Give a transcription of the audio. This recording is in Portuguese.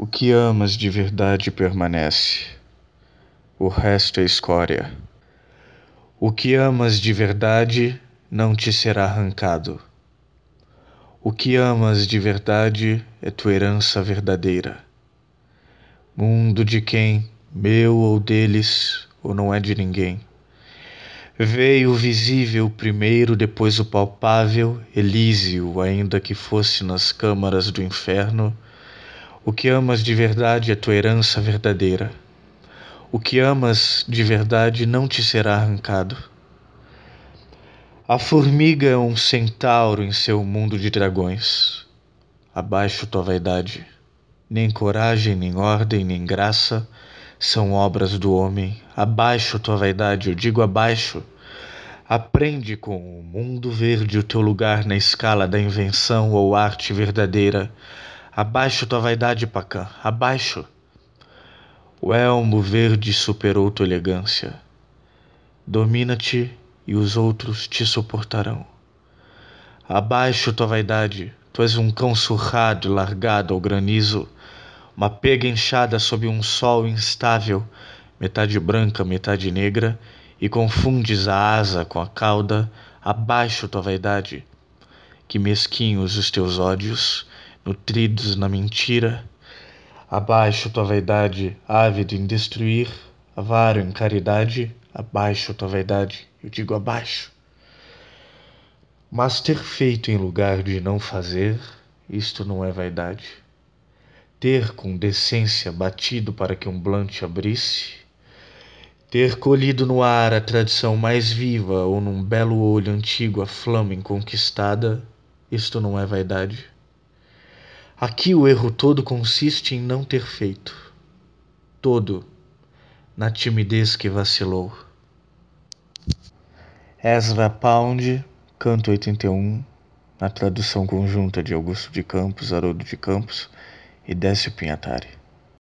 O que amas de verdade permanece, o resto é escória. O que amas de verdade não te será arrancado. O que amas de verdade é tua herança verdadeira. Mundo de quem, meu ou deles, ou não é de ninguém. Veio o visível primeiro, depois o palpável, Elísio, ainda que fosse nas câmaras do inferno o que amas de verdade é tua herança verdadeira. O que amas de verdade não te será arrancado. A formiga é um centauro em seu mundo de dragões. Abaixo tua vaidade. Nem coragem, nem ordem, nem graça são obras do homem. Abaixo tua vaidade, eu digo abaixo. Aprende com o mundo verde o teu lugar na escala da invenção ou arte verdadeira. Abaixo tua vaidade, pacã, abaixo! O elmo verde superou tua elegância. Domina-te e os outros te suportarão. Abaixo tua vaidade, tu és um cão surrado largado ao granizo, uma pega inchada sob um sol instável, metade branca, metade negra, e confundes a asa com a cauda, abaixo tua vaidade. Que mesquinhos os teus ódios, nutridos na mentira. Abaixo tua vaidade, ávido em destruir, avaro em caridade, abaixo tua vaidade, eu digo abaixo. Mas ter feito em lugar de não fazer, isto não é vaidade. Ter com decência batido para que um blante abrisse, ter colhido no ar a tradição mais viva ou num belo olho antigo a flama inconquistada, isto não é vaidade. Aqui o erro todo consiste em não ter feito. Todo na timidez que vacilou. Ezra Pound, canto 81, na tradução conjunta de Augusto de Campos, Haroldo de Campos e Décio Pinhatari.